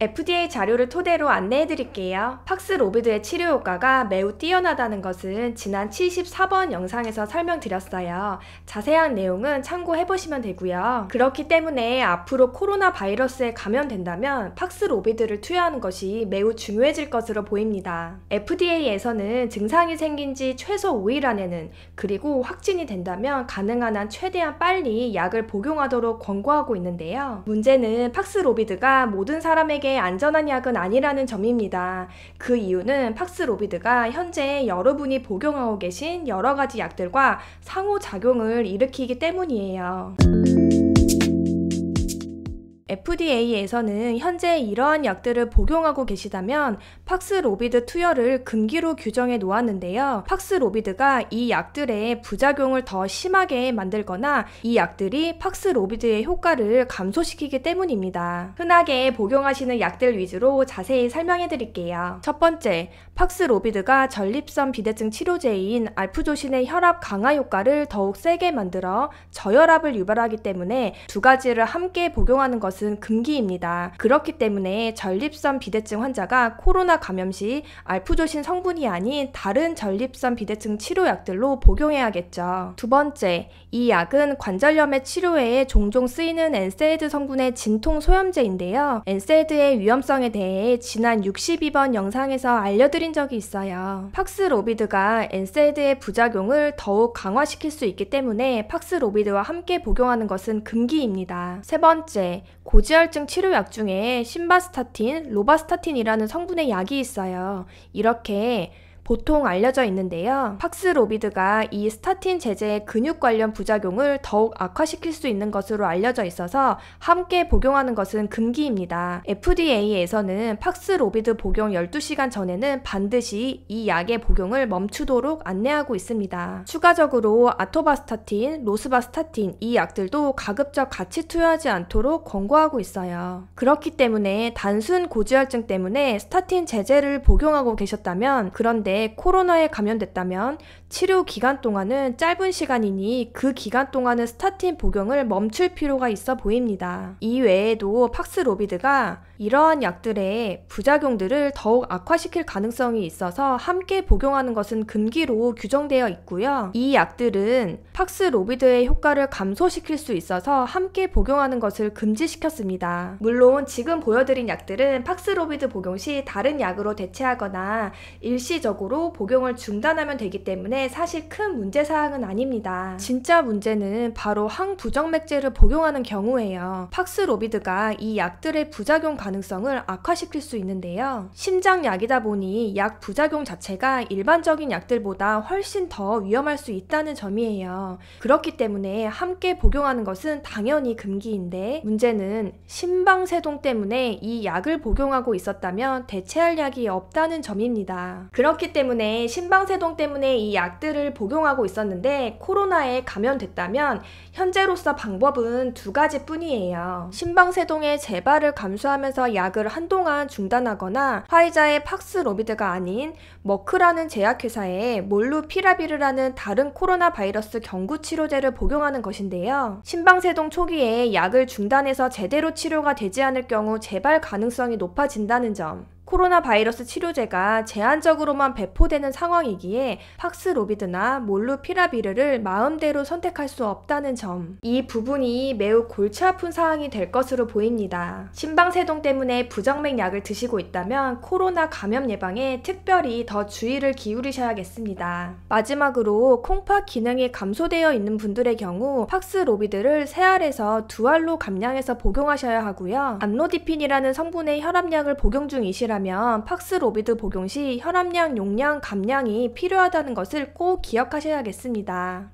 FDA 자료를 토대로 안내해 드릴게요. 팍스로비드의 치료 효과가 매우 뛰어나다는 것은 지난 74번 영상에서 설명드렸어요. 자세한 내용은 참고해 보시면 되고요. 그렇기 때문에 앞으로 코로나 바이러스에 감염된다면 팍스로비드를 투여하는 것이 매우 중요해질 것으로 보입니다. FDA에서는 증상이 생긴 지 최소 5일 안에는 그리고 확진이 된다면 가능한 한 최대한 빨리 약을 복용하도록 권고하고 있는데요. 문제는 팍스로비드가 모든 사람에게 사람에게 안전한 약은 아니라는 점입니다. 그 이유는 팍스로비드가 현재 여러분이 복용하고 계신 여러 가지 약들과 상호작용을 일으키기 때문이에요. FDA에서는 현재 이러한 약들을 복용하고 계시다면 팍스로비드 투여를 금기로 규정해 놓았는데요. 팍스로비드가 이 약들의 부작용을 더 심하게 만들거나 이 약들이 팍스로비드의 효과를 감소시키기 때문입니다. 흔하게 복용하시는 약들 위주로 자세히 설명해 드릴게요. 첫 번째, 팍스로비드가 전립선 비대증 치료제인 알프조신의 혈압 강화 효과를 더욱 세게 만들어 저혈압을 유발하기 때문에 두 가지를 함께 복용하는 것은 것은 금기입니다. 그렇기 때문에 전립선 비대증 환자가 코로나 감염 시 알프조신 성분이 아닌 다른 전립선 비대증 치료약들로 복용해야겠죠. 두 번째, 이 약은 관절염의 치료에 종종 쓰이는 엔세이드 성분의 진통 소염제인데요. 엔세이드의 위험성에 대해 지난 62번 영상에서 알려드린 적이 있어요. 팍스로비드가 엔세이드의 부작용을 더욱 강화시킬 수 있기 때문에 팍스로비드와 함께 복용하는 것은 금기입니다. 세 번째, 고지혈증 치료약 중에 신바스타틴, 로바스타틴이라는 성분의 약이 있어요. 이렇게 보통 알려져 있는데요. 팍스로비드가 이 스타틴 제제의 근육 관련 부작용을 더욱 악화시킬 수 있는 것으로 알려져 있어서 함께 복용하는 것은 금기입니다. FDA에서는 팍스로비드 복용 12시간 전에는 반드시 이 약의 복용을 멈추도록 안내하고 있습니다. 추가적으로 아토바스타틴, 로스바스타틴 이 약들도 가급적 같이 투여하지 않도록 권고하고 있어요. 그렇기 때문에 단순 고지혈증 때문에 스타틴 제제를 복용하고 계셨다면 그런데 코로나에 감염됐다면 치료 기간 동안은 짧은 시간이니 그 기간 동안은 스타틴 복용을 멈출 필요가 있어 보입니다. 이외에도 팍스로비드가 이러한 약들의 부작용들을 더욱 악화시킬 가능성이 있어서 함께 복용하는 것은 금기로 규정되어 있고요. 이 약들은 팍스로비드의 효과를 감소시킬 수 있어서 함께 복용하는 것을 금지시켰습니다. 물론 지금 보여드린 약들은 팍스로비드 복용 시 다른 약으로 대체하거나 일시적으로 복용을 중단하면 되기 때문에 사실 큰 문제사항은 아닙니다. 진짜 문제는 바로 항부정맥제를 복용하는 경우에요 팍스로비드가 이 약들의 부작용 가능성을 악화시킬 수 있는데요. 심장약이다 보니 약 부작용 자체가 일반적인 약들보다 훨씬 더 위험할 수 있다는 점이에요. 그렇기 때문에 함께 복용하는 것은 당연히 금기인데 문제는 심방세동 때문에 이 약을 복용하고 있었다면 대체할 약이 없다는 점입니다. 그렇기 때문에 심방세동 때문에 이약 약들을 복용하고 있었는데 코로나에 감염됐다면 현재로서 방법은 두 가지 뿐이에요. 심방세동의 재발을 감수하면서 약을 한동안 중단하거나 화이자의 팍스로비드가 아닌 머크라는 제약회사의 몰루피라비르라는 다른 코로나 바이러스 경구 치료제를 복용하는 것인데요. 심방세동 초기에 약을 중단해서 제대로 치료가 되지 않을 경우 재발 가능성이 높아진다는 점. 코로나 바이러스 치료제가 제한적으로만 배포되는 상황이기에 팍스로비드나 몰루피라비르를 마음대로 선택할 수 없다는 점. 이 부분이 매우 골치 아픈 사항이 될 것으로 보입니다. 심방세동 때문에 부정맥 약을 드시고 있다면 코로나 감염 예방에 특별히 더 주의를 기울이셔야겠습니다. 마지막으로 콩팥 기능이 감소되어 있는 분들의 경우 팍스로비드를 세알에서 두 알로 감량해서 복용하셔야 하고요. 암로디핀이라는 성분의 혈압약을 복용 중이시라 증상이면 팍스로비드 복용 시 혈압량, 용량, 감량이 필요하다는 것을 꼭 기억하셔야겠습니다.